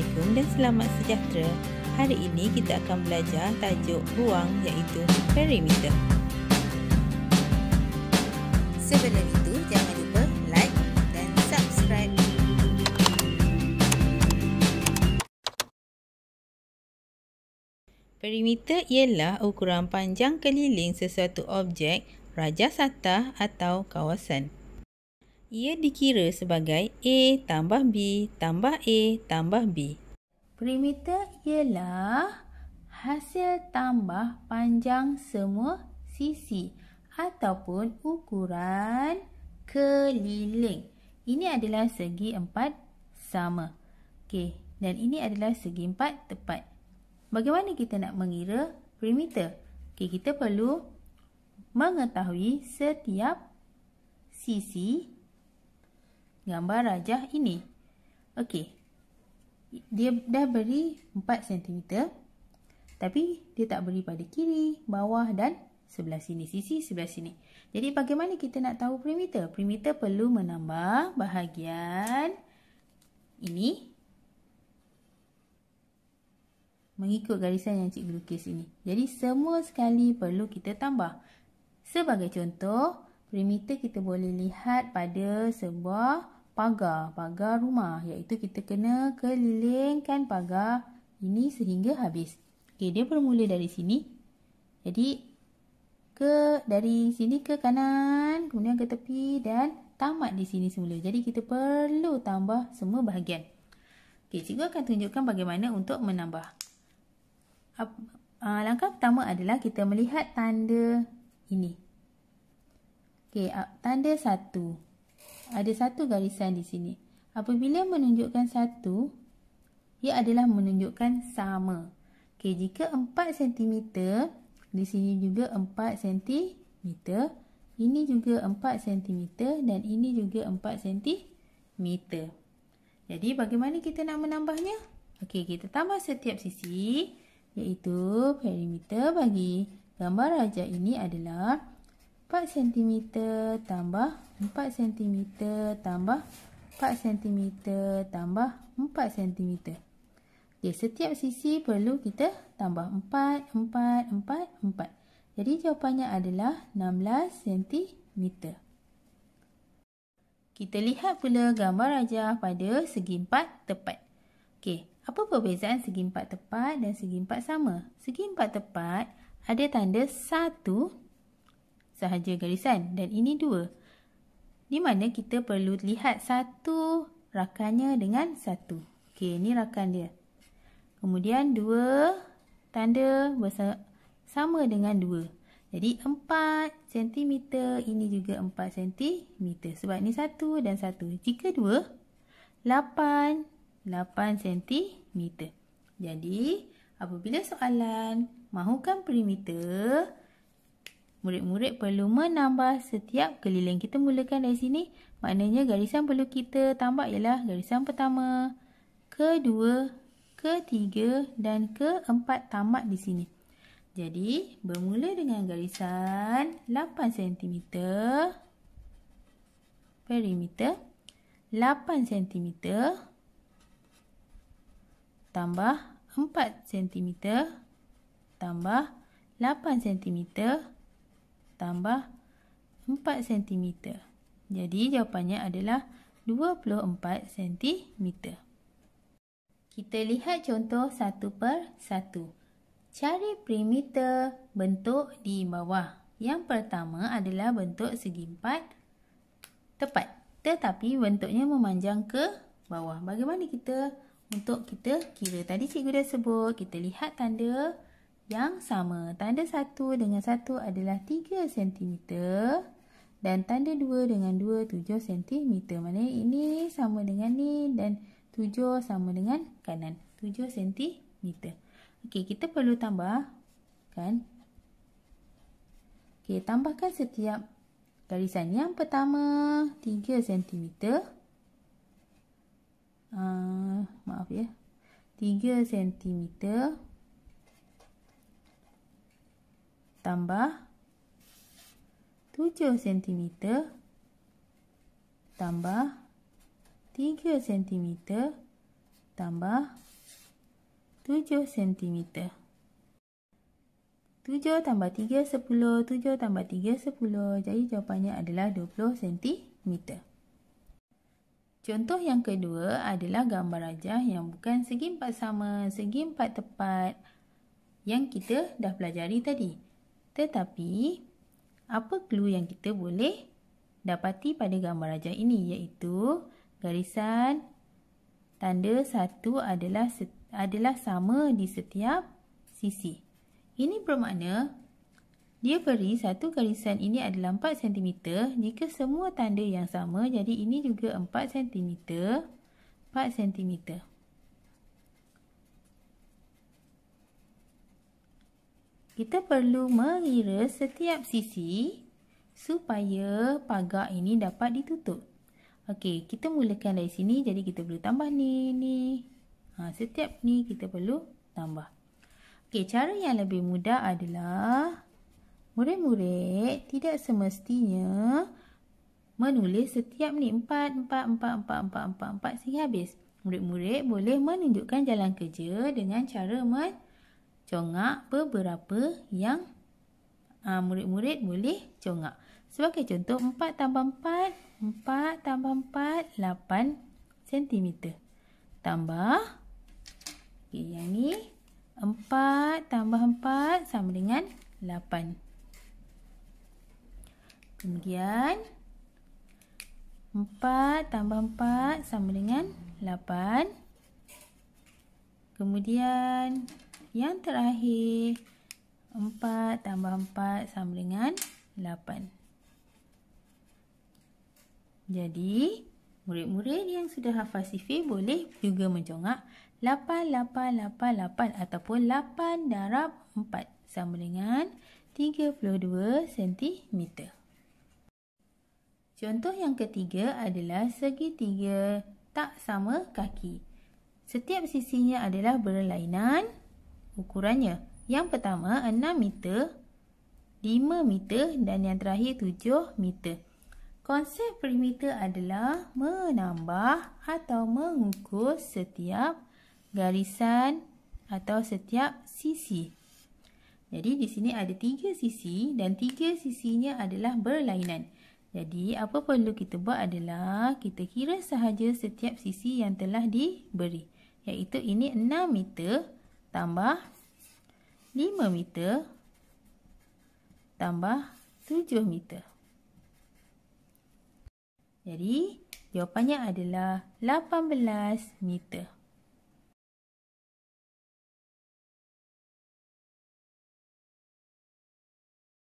Assalamualaikum dan selamat sejahtera. Hari ini kita akan belajar tajuk ruang iaitu perimeter. Sebelum itu, jangan lupa like dan subscribe. Perimeter ialah ukuran panjang keliling sesuatu objek, rajah satah atau kawasan ia dikira sebagai A tambah B tambah A tambah B. Perimeter ialah hasil tambah panjang semua sisi ataupun ukuran keliling. Ini adalah segi empat sama. Okey, dan ini adalah segi empat tepat. Bagaimana kita nak mengira perimeter? Okey, kita perlu mengetahui setiap sisi gambar rajah ini. Okey. Dia dah beri 4 cm. Tapi dia tak beri pada kiri, bawah dan sebelah sini. Sisi sebelah sini. Jadi bagaimana kita nak tahu perimeter? Perimeter perlu menambah bahagian ini. Mengikut garisan yang cikgu lukis ini. Jadi semua sekali perlu kita tambah. Sebagai contoh, perimeter kita boleh lihat pada sebuah pagar, pagar rumah iaitu kita kena kelilingkan pagar ini sehingga habis. Okey, dia bermula dari sini. Jadi ke dari sini ke kanan, kemudian ke tepi dan tamat di sini semula. Jadi kita perlu tambah semua bahagian. Okey, cikgu akan tunjukkan bagaimana untuk menambah. Uh, langkah pertama adalah kita melihat tanda ini. Okey, ah, tanda satu ada satu garisan di sini. Apabila menunjukkan satu, ia adalah menunjukkan sama. Okey, jika 4 cm, di sini juga 4 cm, ini juga 4 cm dan ini juga 4 cm. Jadi bagaimana kita nak menambahnya? Okey, kita tambah setiap sisi iaitu perimeter bagi gambar raja ini adalah 4 cm tambah 4 cm tambah 4 cm tambah 4 cm. Okay, setiap sisi perlu kita tambah 4, 4, 4, 4. Jadi jawapannya adalah 16 cm. Kita lihat pula gambar rajah pada segi 4 tepat. Okey, apa perbezaan segi 4 tepat dan segi 4 sama? Segi 4 tepat ada tanda satu sahaja garisan dan ini dua. Di mana kita perlu lihat satu rakannya dengan satu. Okey, ini rakan dia. Kemudian dua tanda sama dengan dua. Jadi empat sentimeter ini juga empat sentimeter. Sebab ini satu dan satu. Jika dua, lapan lapan sentimeter. Jadi apabila soalan mahukan perimeter, Murid-murid perlu menambah setiap keliling kita mulakan dari sini. Maknanya garisan perlu kita tambah ialah garisan pertama, kedua, ketiga dan keempat tamat di sini. Jadi, bermula dengan garisan 8 cm perimeter 8 cm tambah 4 cm tambah 8 cm tambah 4 cm. Jadi jawapannya adalah 24 cm. Kita lihat contoh satu per satu. Cari perimeter bentuk di bawah. Yang pertama adalah bentuk segi empat tepat. Tetapi bentuknya memanjang ke bawah. Bagaimana kita untuk kita kira? Tadi cikgu dah sebut, kita lihat tanda yang sama. Tanda satu dengan satu adalah 3 cm dan tanda dua dengan dua 7 cm. mana ini sama dengan ni dan 7 sama dengan kanan. 7 cm. Okey, kita perlu tambah kan? Okey, tambahkan setiap garisan. Yang pertama 3 cm. Uh, maaf ya. 3 cm. tambah 7 cm tambah 3 cm tambah 7 cm 7 tambah 3, 10 7 tambah 3, 10 Jadi jawapannya adalah 20 cm Contoh yang kedua adalah gambar rajah yang bukan segi empat sama, segi empat tepat yang kita dah pelajari tadi. Tetapi, apa clue yang kita boleh dapati pada gambar rajah ini iaitu garisan tanda satu adalah adalah sama di setiap sisi. Ini bermakna dia beri satu garisan ini adalah 4 cm jika semua tanda yang sama jadi ini juga 4 cm 4 cm. kita perlu mengira setiap sisi supaya pagar ini dapat ditutup. Okey, kita mulakan dari sini. Jadi, kita perlu tambah ni, ni. Ha, setiap ni kita perlu tambah. Okey, cara yang lebih mudah adalah murid-murid tidak semestinya menulis setiap ni. Empat, empat, empat, empat, empat, empat, empat, empat, sehingga habis. Murid-murid boleh menunjukkan jalan kerja dengan cara menulis congak beberapa yang uh, murid-murid boleh congak. Sebagai contoh, 4 tambah 4, 4 tambah 4, 8 cm. Tambah, okay, yang ni, 4 tambah 4 sama dengan 8. Kemudian, 4 tambah 4 sama dengan 8. Kemudian, yang terakhir 4 tambah 4 sama dengan 8 Jadi murid-murid yang sudah hafal sifir boleh juga menjongak 8, 8, 8, 8 ataupun 8 darab 4 sama dengan 32 cm Contoh yang ketiga adalah segitiga tak sama kaki Setiap sisinya adalah berlainan ukurannya. Yang pertama 6 meter, 5 meter dan yang terakhir 7 meter. Konsep perimeter adalah menambah atau mengukur setiap garisan atau setiap sisi. Jadi di sini ada tiga sisi dan 3 sisinya adalah berlainan. Jadi apa perlu kita buat adalah kita kira sahaja setiap sisi yang telah diberi. Iaitu ini 6 meter tambah 5 meter tambah 7 meter. Jadi jawapannya adalah 18 meter.